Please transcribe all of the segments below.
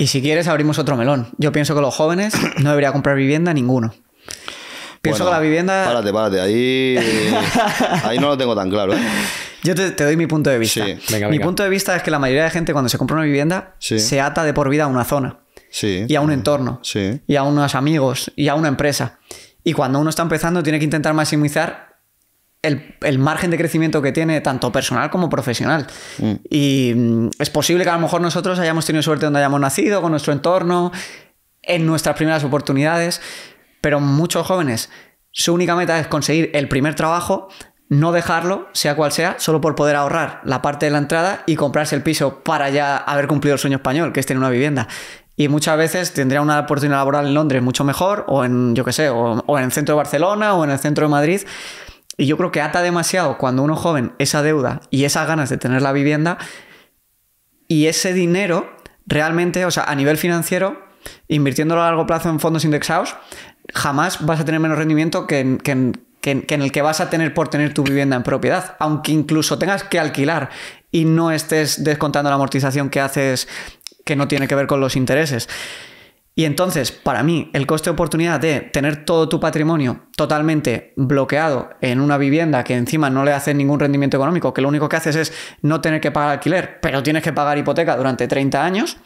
Y si quieres, abrimos otro melón. Yo pienso que los jóvenes no debería comprar vivienda ninguno. Pienso que la vivienda. Párate, párate. Ahí, ahí no lo tengo tan claro. ¿eh? Yo te, doy mi punto de vista. mi punto de vista es que la mayoría de gente, cuando se compra una vivienda, se ata de por vida a una zona. Sí. Y a un entorno. Y a unos amigos. Y a una empresa. Y cuando uno está empezando, tiene que intentar maximizar el, margen de crecimiento que tiene tanto personal como profesional. Mm. Y mm, es posible que a lo mejor nosotros hayamos tenido suerte donde hayamos nacido, con nuestro entorno, en nuestras primeras oportunidades, pero muchos jóvenes, su única meta es conseguir el primer trabajo, no dejarlo, sea cual sea, solo por poder ahorrar la parte de la entrada y comprarse el piso para ya haber cumplido el sueño español, que es tener una vivienda. Y muchas veces tendría una oportunidad laboral en Londres mucho mejor, o en, yo sé, o en el centro de Barcelona, o en el centro de Madrid, y yo creo que ata demasiado cuando uno joven esa deuda y esas ganas de tener la vivienda y ese dinero realmente, o sea, a nivel financiero, invirtiéndolo a largo plazo en fondos indexados, jamás vas a tener menos rendimiento que en, que en el que vas a tener por tener tu vivienda en propiedad, aunque incluso tengas que alquilar y no estés descontando la amortización que haces que no tiene que ver con los intereses. Y entonces, para mí, el coste de oportunidad de tener todo tu patrimonio totalmente bloqueado en una vivienda que encima no le hace ningún rendimiento económico, que lo único que haces es no tener que pagar alquiler, pero tienes que pagar hipoteca durante 30 años,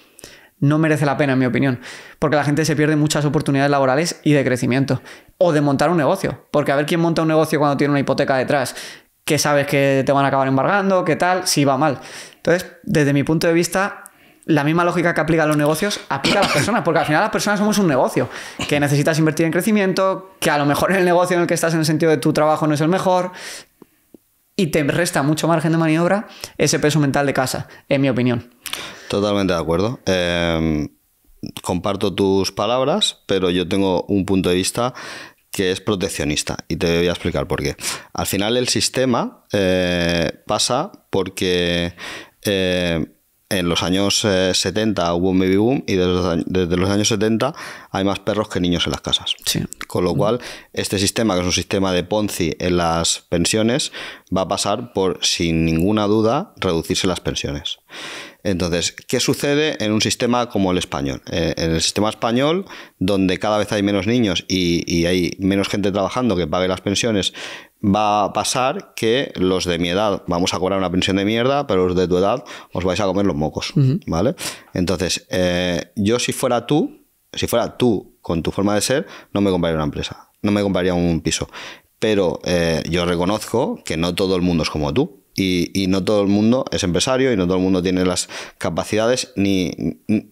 no merece la pena, en mi opinión, porque la gente se pierde muchas oportunidades laborales y de crecimiento, o de montar un negocio, porque a ver quién monta un negocio cuando tiene una hipoteca detrás, que sabes que te van a acabar embargando, qué tal, si va mal. Entonces, desde mi punto de vista, la misma lógica que aplica a los negocios aplica a las personas, porque al final las personas somos un negocio, que necesitas invertir en crecimiento, que a lo mejor el negocio en el que estás en el sentido de tu trabajo no es el mejor, y te resta mucho margen de maniobra ese peso mental de casa, en mi opinión. Totalmente de acuerdo. Em, comparto tus palabras, pero yo tengo un punto de vista que es proteccionista y te voy a explicar por qué. Al final el sistema eh, pasa porque... Eh, en los años 70 eh, hubo un baby boom y desde, los años 70 hay más perros que niños en las casas. Con lo cual, este sistema, que es un sistema de Ponzi en las pensiones, va a pasar por, sin ninguna duda, reducirse las pensiones. Entonces, ¿qué sucede en un sistema como el español? Eh, en el sistema español, donde cada vez hay menos niños y, hay menos gente trabajando que pague las pensiones, va a pasar que los de mi edad vamos a cobrar una pensión de mierda, pero los de tu edad os vais a comer los mocos, ¿vale? Entonces, eh, yo si fuera tú, si fuera tú con tu forma de ser, no me compraría una empresa, no me compraría un piso. Pero eh, yo reconozco que no todo el mundo es como tú. Y, no todo el mundo es empresario y no todo el mundo tiene las capacidades, ni,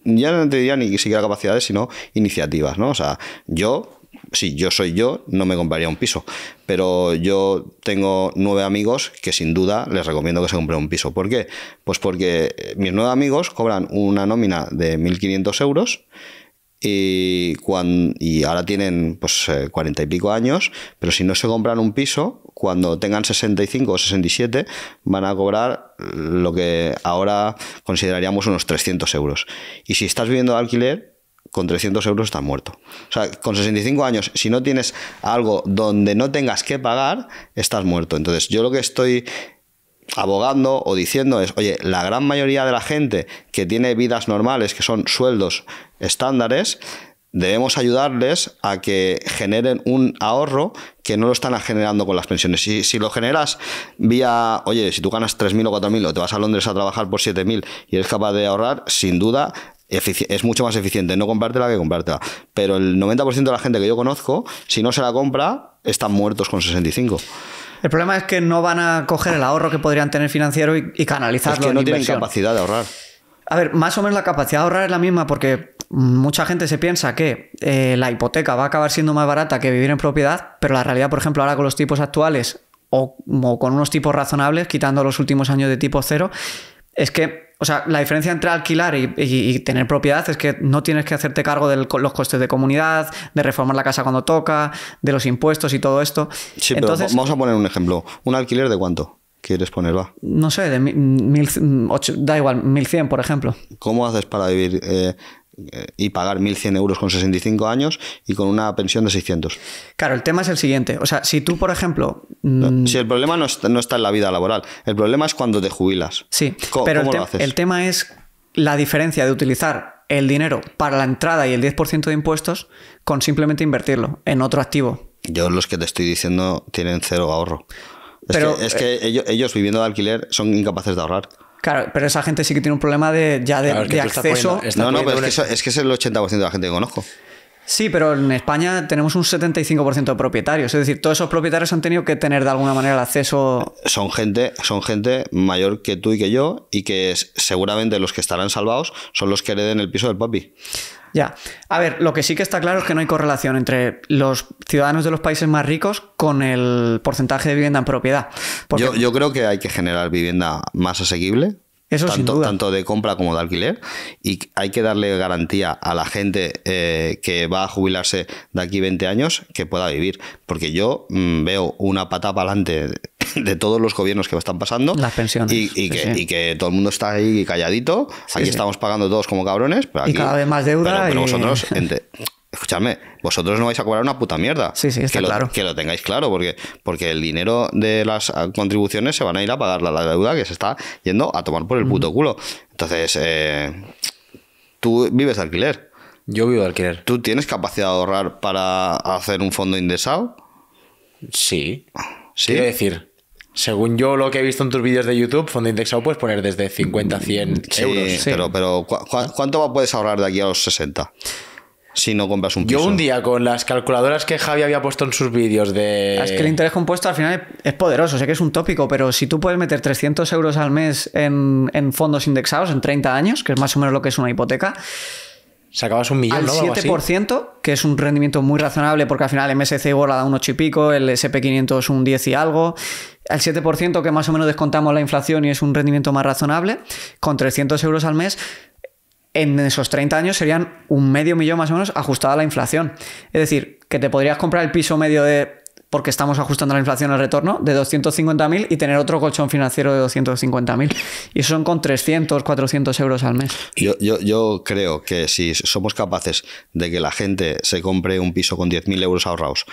ya no te diría ni siquiera capacidades, sino iniciativas, ¿no? O sea, yo si yo soy yo, no me compraría un piso. Pero yo tengo nueve amigos que sin duda les recomiendo que se compren un piso. ¿Por qué? Pues porque mis nueve amigos cobran una nómina de 1.500 euros. Y, ahora tienen pues eh, cuarenta y pico años, pero si no se compran un piso, cuando tengan 65 o 67 van a cobrar lo que ahora consideraríamos unos 300 euros. Y si estás viviendo de alquiler, con 300 euros estás muerto. O sea, con 65 años, si no tienes algo donde no tengas que pagar, estás muerto. Entonces, yo lo que estoy abogando o diciendo es, oye, la gran mayoría de la gente que tiene vidas normales, que son sueldos estándares, debemos ayudarles a que generen un ahorro que no lo están generando con las pensiones. Si, si lo generas vía, oye, si tú ganas 3.000 o 4.000 o te vas a Londres a trabajar por 7.000 y eres capaz de ahorrar, sin duda es mucho más eficiente no comprártela que comprártela. Pero el 90% de la gente que yo conozco, si no se la compra, están muertos con 65. El problema es que no van a coger el ahorro que podrían tener financiero y, canalizarlo. que no tienen capacidad de ahorrar. A ver, más o menos la capacidad de ahorrar es la misma porque mucha gente se piensa que eh, la hipoteca va a acabar siendo más barata que vivir en propiedad, pero la realidad, por ejemplo, ahora con los tipos actuales o con unos tipos razonables, quitando los últimos años de tipo cero, es que o sea, la diferencia entre alquilar y, tener propiedad es que no tienes que hacerte cargo de los costes de comunidad, de reformar la casa cuando toca, de los impuestos y todo esto. Sí, pero vamos a poner un ejemplo. ¿Un alquiler de cuánto quieres poner? No sé, de mil, da igual, 1100, por ejemplo. ¿Cómo haces para vivir? Eh, y pagar 1.100 euros con 65 años y con una pensión de 600. Claro, el tema es el siguiente. O sea, si tú, por ejemplo... Mm, si el problema no está, en la vida laboral, el problema es cuando te jubilas. Sí, pero el, tema es la diferencia de utilizar el dinero para la entrada y el 10% de impuestos con simplemente invertirlo en otro activo. Yo los que te estoy diciendo tienen cero ahorro. Es que, es que eh, ellos, viviendo de alquiler son incapaces de ahorrar. Claro, pero esa gente sí que tiene un problema de, ya de, acceso. no, no, pero es que, es el 80% de la gente que conozco. Sí, pero en España tenemos un 75% de propietarios. Es decir, todos esos propietarios han tenido que tener de alguna manera el acceso. Son gente, son gente mayor que tú y que yo, y que seguramente los que estarán salvados son los que hereden el piso del papi. Ya. A ver, lo que sí que está claro es que no hay correlación entre los ciudadanos de los países más ricos con el porcentaje de vivienda en propiedad. Yo, creo que hay que generar vivienda más asequible, tanto, de compra como de alquiler. Y hay que darle garantía a la gente eh, que va a jubilarse de aquí 20 años que pueda vivir. Porque yo mm, veo una pata para adelante de todos los gobiernos que están pasando. Las pensiones. Y, que, todo el mundo está ahí calladito. aquí estamos pagando todos como cabrones. y cada vez más deuda. Pero, vosotros, vosotros no vais a cobrar una puta mierda. Sí, sí, que Lo, tengáis claro, porque, porque el dinero de las ah, contribuciones se van a ir a pagar la, deuda que se está yendo a tomar por el puto mm. culo. Entonces, eh, tú vives de alquiler. Yo vivo de alquiler. ¿Tú tienes capacidad de ahorrar para hacer un fondo indexado? Sí. ¿Sí? Quiero decir, según yo lo que he visto en tus vídeos de YouTube, fondo indexado puedes poner desde 50 a 100 mm, euros. Pero, cuánto puedes ahorrar de aquí a los 60? si no compras un piso. Yo un día con las calculadoras que Javi había puesto en sus vídeos de... Ah, es que el interés compuesto al final es poderoso, sé que es un tópico, pero si tú puedes meter 300 euros al mes en, fondos indexados en 30 años, que es más o menos lo que es una hipoteca, sacabas un millón, al 7%, que es un rendimiento muy razonable porque al final el MSC World da un 8 y pico, el SP500 un 10 y algo, el 7% que más o menos descontamos la inflación y es un rendimiento más razonable, con 300 euros al mes, en esos 30 años serían un medio millón más o menos ajustado a la inflación. Es decir, que te podrías comprar el piso medio de, porque estamos ajustando la inflación al retorno, de 250.000 y tener otro colchón financiero de 250.000. Y eso son con 300, 400 euros al mes. Yo, creo que si somos capaces de que la gente se compre un piso con 10.000 euros ahorrados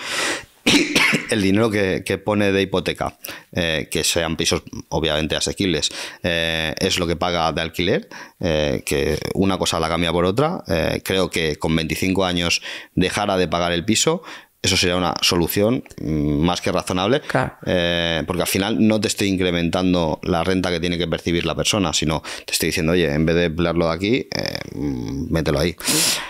el dinero que, pone de hipoteca, eh, que sean pisos obviamente asequibles, eh, es lo que paga de alquiler, eh, que una cosa la cambia por otra. creo que con 25 años dejara de pagar el piso, eso sería una solución mm, más que razonable, eh, porque al final no te estoy incrementando la renta que tiene que percibir la persona, sino te estoy diciendo, oye, en vez de emplearlo de aquí, eh, mm, mételo ahí.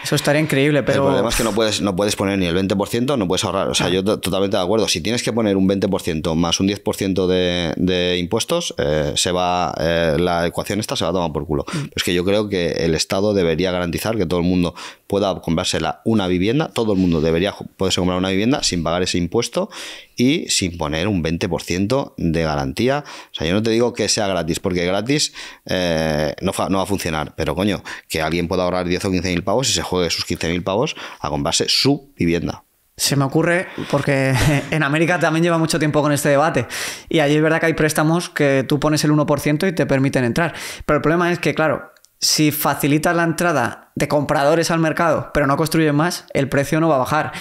Eso estaría increíble, pero... además que no puedes, no puedes poner ni el 20%, no puedes ahorrar. O sea, yo totalmente de acuerdo. Si tienes que poner un 20% más un 10% de, impuestos, eh, se va la ecuación esta se va a tomar por culo. Mm. es que yo creo que el Estado debería garantizar que todo el mundo pueda comprársela una vivienda, todo el mundo debería poderse comprar una vivienda sin pagar ese impuesto y sin poner un 20% de garantía. O sea, yo no te digo que sea gratis, porque gratis eh, no, no, va a funcionar, pero coño, que alguien pueda ahorrar 10 o 15 mil pavos y se juegue sus 15 mil pavos a comprarse su vivienda. Se me ocurre, porque en América también lleva mucho tiempo con este debate, y allí es verdad que hay préstamos que tú pones el 1% y te permiten entrar. Pero el problema es que, claro, si facilita la entrada de compradores al mercado, pero no construye más, el precio no va a bajar.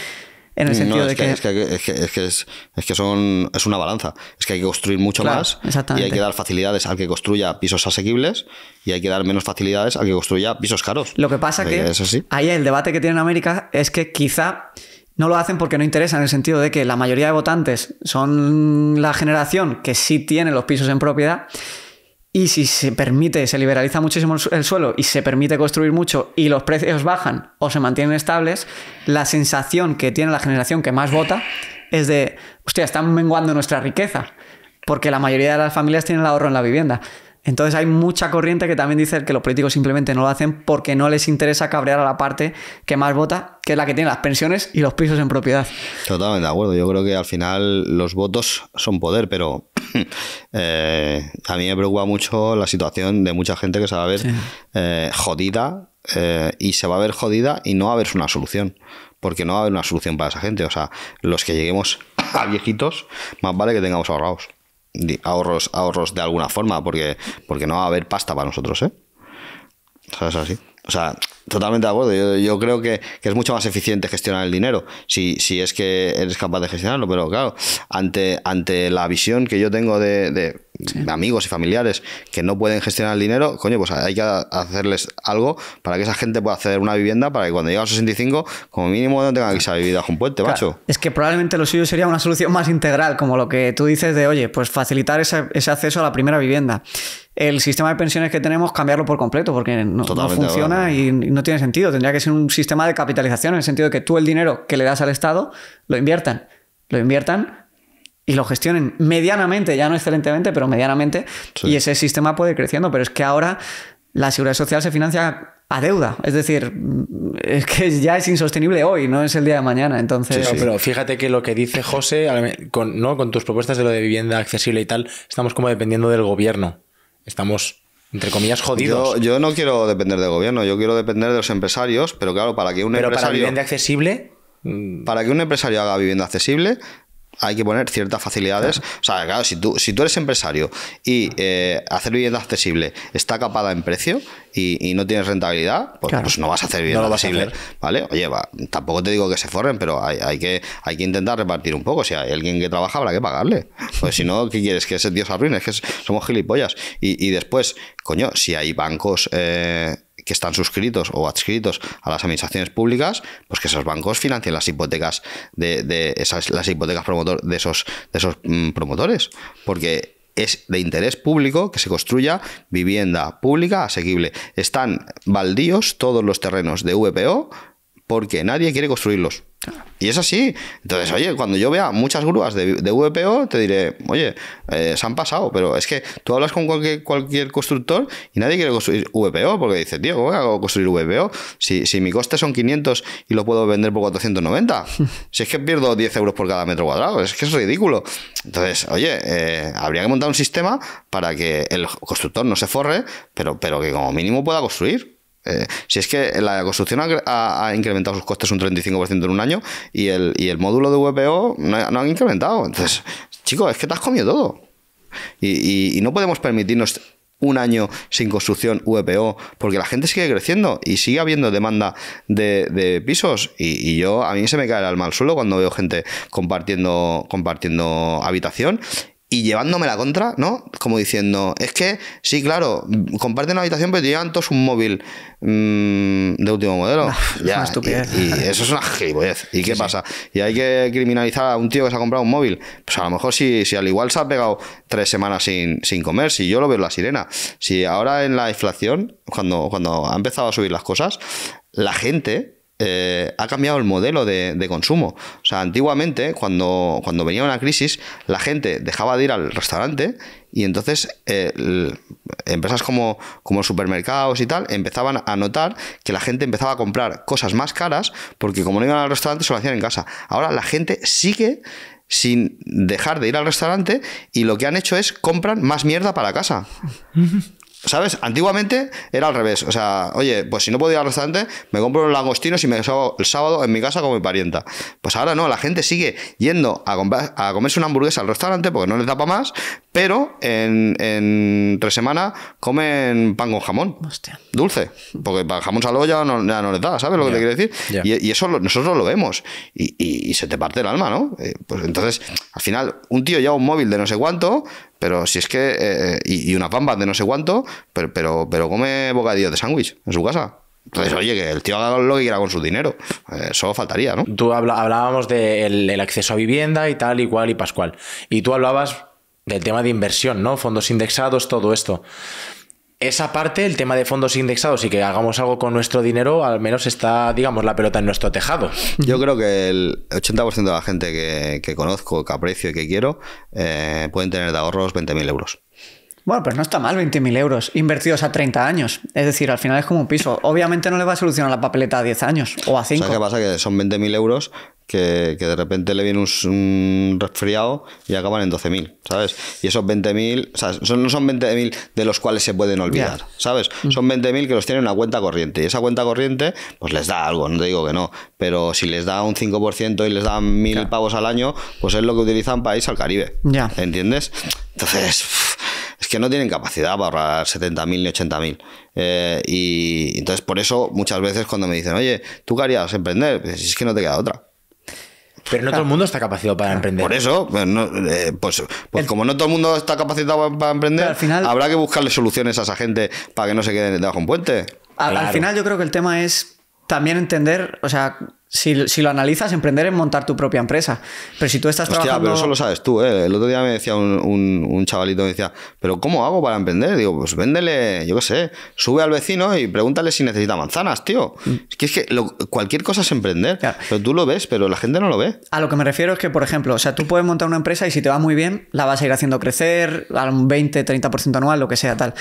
En el sentido es de que, Es, que, son, es una balanza. Es que hay que construir mucho más y hay que dar facilidades al que construya pisos asequibles y hay que dar menos facilidades al que construya pisos caros. Lo que pasa es eh, que, ahí el debate que tiene en América es que quizá no lo hacen porque no interesa, en el sentido de que la mayoría de votantes son la generación que sí tiene los pisos en propiedad y si se permite, se liberaliza muchísimo el suelo y se permite construir mucho y los precios bajan o se mantienen estables, la sensación que tiene la generación que más vota es de, hostia, están menguando nuestra riqueza, porque la mayoría de las familias tienen el ahorro en la vivienda. Entonces hay mucha corriente que también dice que los políticos simplemente no lo hacen porque no les interesa cabrear a la parte que más vota, que es la que tiene las pensiones y los pisos en propiedad. Totalmente de acuerdo. Yo creo que al final los votos son poder, pero eh, a mí me preocupa mucho la situación de mucha gente que se va a ver eh, jodida eh, y se va a ver jodida y no va a haber una solución. Porque no va a haber una solución para esa gente. O sea, los que lleguemos a viejitos, más vale que tengamos ahorrados ahorros, ahorros de alguna forma, porque, porque no va a haber pasta para nosotros, ¿eh? O así. O sea, totalmente de acuerdo. Yo, creo que, es mucho más eficiente gestionar el dinero, si, si es que eres capaz de gestionarlo. Pero claro, ante, ante la visión que yo tengo de amigos y familiares que no pueden gestionar el dinero, coño, pues hay que hacerles algo para que esa gente pueda acceder a una vivienda para que cuando llegue a los 65, como mínimo no tengan que salir a un puente, macho. Es que probablemente lo suyo sería una solución más integral, como lo que tú dices de, oye, pues facilitar ese, acceso a la primera vivienda el sistema de pensiones que tenemos cambiarlo por completo porque no, funciona y no tiene sentido. Tendría que ser un sistema de capitalización en el sentido de que tú el dinero que le das al Estado lo inviertan. Lo inviertan y lo gestionen medianamente, ya no excelentemente, pero medianamente, y ese sistema puede creciendo. Pero es que ahora la seguridad social se financia a deuda. Es decir, mm, es que ya es insostenible hoy, no es el día de mañana. Entonces. pero fíjate que lo que dice José, con, ¿no? con tus propuestas de lo de vivienda accesible y tal, estamos como dependiendo del gobierno. Estamos. Entre comillas, jodidos. Yo, no quiero depender del gobierno, yo quiero depender de los empresarios, pero claro, para que un empresario. vivienda accesible. Para que un empresario haga vivienda accesible, hay que poner ciertas facilidades. O sea, claro, si tú, si tú eres empresario y eh, hacer vivienda accesible está capada en precio y, no tienes rentabilidad, pues, no vas a hacer bien no posible. ¿Vale? Oye, va, tampoco te digo que se forren, pero hay, que, hay que intentar repartir un poco. Si hay alguien que trabaja, habrá que pagarle. Pues si no, ¿qué quieres? Que ese tío se arruine, es que somos gilipollas. Y, y después, coño, si hay bancos. Eh, que están suscritos o adscritos a las administraciones públicas, pues que esos bancos financien las hipotecas de, esas, las hipotecas promotor de esos, de esos mm, promotores. Porque es de interés público que se construya vivienda pública asequible. Están baldíos todos los terrenos de VPO porque nadie quiere construirlos. Y es así. Entonces, oye, cuando yo vea muchas grúas de, VPO, te diré, oye, eh, se han pasado, pero es que tú hablas con cualquier, cualquier constructor y nadie quiere construir VPO porque dice, tío, ¿cómo hago construir VPO? Si, si mi coste son 500 y lo puedo vender por 490, si es que pierdo 10 euros por cada metro cuadrado, es que es ridículo. Entonces, oye, eh, habría que montar un sistema para que el constructor no se forre, pero, pero que como mínimo pueda construir. Eh, si es que la construcción ha, incrementado sus costes un 35% en un año y el, módulo de VPO no, han incrementado. Entonces, chicos, es que te has comido todo. y, no podemos permitirnos un año sin construcción VPO, porque la gente sigue creciendo y sigue habiendo demanda de, pisos. Y, yo, a mí se me cae el alma al suelo cuando veo gente compartiendo, compartiendo habitación y llevándome la contra, ¿no? Como diciendo, es que, sí, claro, comparten la habitación, pero te llevan todos un móvil mm, de último modelo. ya, y, eso es una gilipollez. ¿Y qué pasa? Y hay que criminalizar a un tío que se ha comprado un móvil. Pues a lo mejor si, si al igual se ha pegado tres semanas sin, sin comer, si yo lo veo la sirena. Si ahora en la inflación, cuando, cuando ha empezado a subir las cosas, la gente eh, ha cambiado el modelo de, consumo. O sea, antiguamente, cuando, cuando venía una crisis, la gente dejaba de ir al restaurante y entonces eh, empresas como, como supermercados y tal empezaban a notar que la gente empezaba a comprar cosas más caras porque como no iban al restaurante, se lo hacían en casa. Ahora la gente sigue sin dejar de ir al restaurante y lo que han hecho es compran más mierda para casa. ¿Sabes? Antiguamente era al revés. O sea, oye, pues si no puedo ir al restaurante, me compro un langostinos y me los el sábado en mi casa con mi parienta. Pues ahora no, la gente sigue yendo a, comerse una hamburguesa al restaurante porque no les da para más, pero en, en tres semanas comen pan con jamón. Hostia. Dulce. Porque para jamón salado ya no, les da, ¿sabes lo que te quiero decir? Y, eso nosotros lo vemos. Y, se te parte el alma, ¿no? Eh, pues entonces, al final, un tío lleva un móvil de no sé cuánto, pero si es que. Eh, eh, y, una unas de no sé cuánto, pero, pero, come bocadillo de sándwich en su casa. Entonces, oye, que el tío haga lo que quiera con su dinero. Eh, eso faltaría, ¿no? Tú hablábamos del acceso a vivienda y tal, y cual y pascual. Y tú hablabas del tema de inversión, ¿no? Fondos indexados, todo esto esa parte, el tema de fondos indexados y que hagamos algo con nuestro dinero, al menos está, digamos, la pelota en nuestro tejado. Yo creo que el 80% de la gente que, conozco, que aprecio y que quiero, eh, pueden tener de ahorros 20.000 euros. Bueno, pues no está mal 20.000 euros invertidos a 30 años. Es decir, al final es como un piso. Obviamente no le va a solucionar la papeleta a 10 años o a 5. ¿Sabes ¿qué pasa? Que son 20.000 euros que, de repente le viene un, resfriado y acaban en 12.000, ¿sabes? Y esos 20.000, o sea, no son 20.000 de los cuales se pueden olvidar, ¿sabes? Mm. Son 20.000 que los tienen en una cuenta corriente y esa cuenta corriente, pues les da algo, no te digo que no, pero si les da un 5% y les dan 1.000 pavos al año, pues es lo que utilizan para irse al Caribe, ¿entiendes? Entonces que no tienen capacidad para ahorrar 70.000 ni 80.000. Eh, y entonces por eso muchas veces cuando me dicen, oye, ¿tú qué harías? ¿Emprender? Pues, es que no te queda otra. Pero no todo el mundo está capacitado para emprender. Por eso, pues, eh, pues, pues como no todo el mundo está capacitado para emprender, habrá que buscarle soluciones a esa gente para que no se queden debajo de un puente. al final yo creo que el tema es también entender, o sea, si, lo analizas, emprender es montar tu propia empresa. Pero si tú estás trabajando... pero eso lo sabes tú, ¿eh? El otro día me decía un, un, chavalito, me decía, ¿pero cómo hago para emprender? Digo, pues véndele, yo qué sé, sube al vecino y pregúntale si necesita manzanas, tío. Mm. Es que es que cualquier cosa es emprender. Pero tú lo ves, pero la gente no lo ve. A lo que me refiero es que, por ejemplo, o sea, tú puedes montar una empresa y si te va muy bien, la vas a ir haciendo crecer a un 20, 30% anual, lo que sea, tal.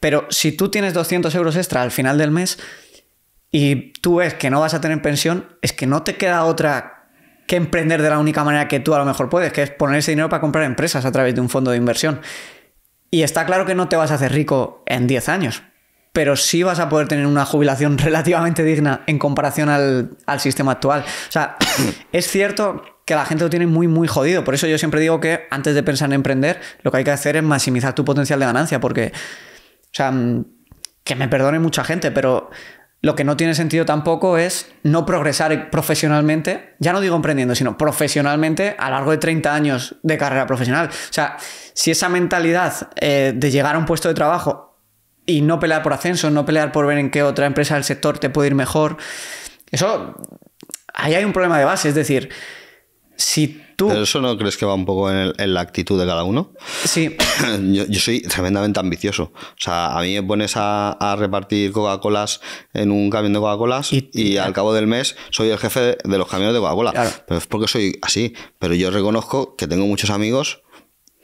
Pero si tú tienes 200 euros extra al final del mes y tú ves que no vas a tener pensión, es que no te queda otra que emprender de la única manera que tú a lo mejor puedes, que es poner ese dinero para comprar empresas a través de un fondo de inversión. Y está claro que no te vas a hacer rico en 10 años, pero sí vas a poder tener una jubilación relativamente digna en comparación al, sistema actual. O sea, es cierto que la gente lo tiene muy, muy jodido. Por eso yo siempre digo que antes de pensar en emprender, lo que hay que hacer es maximizar tu potencial de ganancia, porque, o sea, que me perdone mucha gente, pero lo que no tiene sentido tampoco es no progresar profesionalmente, ya no digo emprendiendo, sino profesionalmente a lo largo de 30 años de carrera profesional. O sea, si esa mentalidad eh, de llegar a un puesto de trabajo y no pelear por ascenso, no pelear por ver en qué otra empresa del sector te puede ir mejor, eso, ahí hay un problema de base. Es decir, ¿Pero eso no crees que va un poco en, la actitud de cada uno? Sí. Yo, soy tremendamente ambicioso. O sea, a mí me pones a, repartir Coca-Colas en un camión de Coca-Colas y, al cabo del mes soy el jefe de, los camiones de Coca-Cola. Pero es porque soy así. Pero yo reconozco que tengo muchos amigos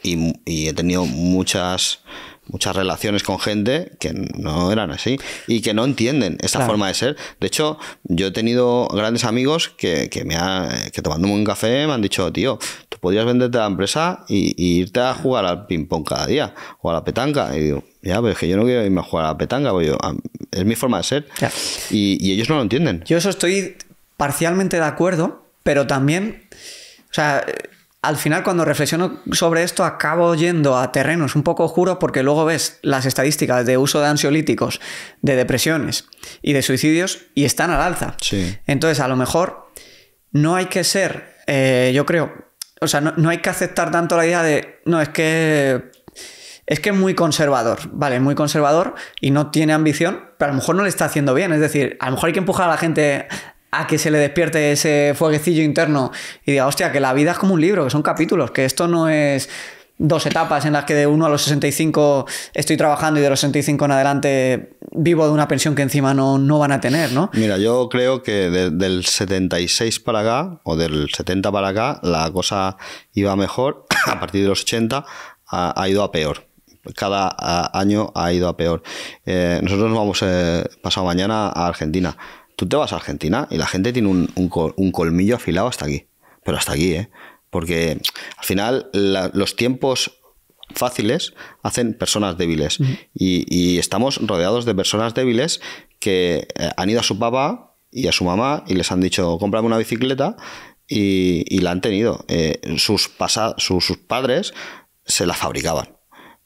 y he tenido muchas muchas relaciones con gente que no eran así y que no entienden esta forma de ser. De hecho, yo he tenido grandes amigos que, que me han que un café me han dicho, tío, tú podrías venderte la empresa y, irte a jugar al ping-pong cada día o a la petanca. Y digo, ya, pero es que yo no quiero irme a jugar a la petanca, yo, es mi forma de ser. Y, y ellos no lo entienden. Yo eso estoy parcialmente de acuerdo, pero también, o sea, al final cuando reflexiono sobre esto acabo yendo a terrenos un poco oscuros porque luego ves las estadísticas de uso de ansiolíticos, de depresiones y de suicidios y están al alza. Entonces a lo mejor no hay que ser, eh, yo creo, o sea, no, hay que aceptar tanto la idea de, no, es que... Es que es muy conservador, ¿vale? Muy conservador y no tiene ambición, pero a lo mejor no le está haciendo bien. Es decir, a lo mejor hay que empujar a la gente a que se le despierte ese fueguecillo interno y diga, hostia, que la vida es como un libro, que son capítulos, que esto no es dos etapas en las que de uno a los 65 estoy trabajando y de los 65 en adelante vivo de una pensión que encima no, no van a tener, ¿no? Mira, yo creo que del 76 para acá o del 70 para acá la cosa iba mejor, a partir de los 80 ha, ido a peor. Cada año ha ido a peor. Eh, nosotros nos vamos eh, pasado mañana a Argentina. Tú te vas a Argentina y la gente tiene un, colmillo afilado hasta aquí. Pero hasta aquí, ¿eh? Porque al final los tiempos fáciles hacen personas débiles. y, estamos rodeados de personas débiles que eh, han ido a su papá y a su mamá y les han dicho, cómprame una bicicleta y, la han tenido. Eh, sus, sus padres se la fabricaban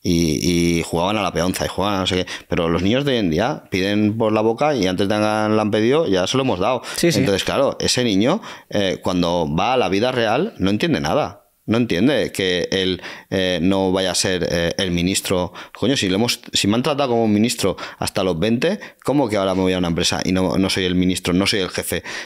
y, jugaban a la peonza y jugaban a no sé qué. Pero los niños de hoy en día piden por la boca y antes de la han pedido ya se lo hemos dado. Entonces, claro, ese niño eh, cuando va a la vida real no entiende nada. No entiende que él eh, no vaya a ser eh, el ministro. Coño, si, lo hemos, si me han tratado como un ministro hasta los 20, ¿cómo que ahora me voy a una empresa y no soy el ministro, no soy el jefe?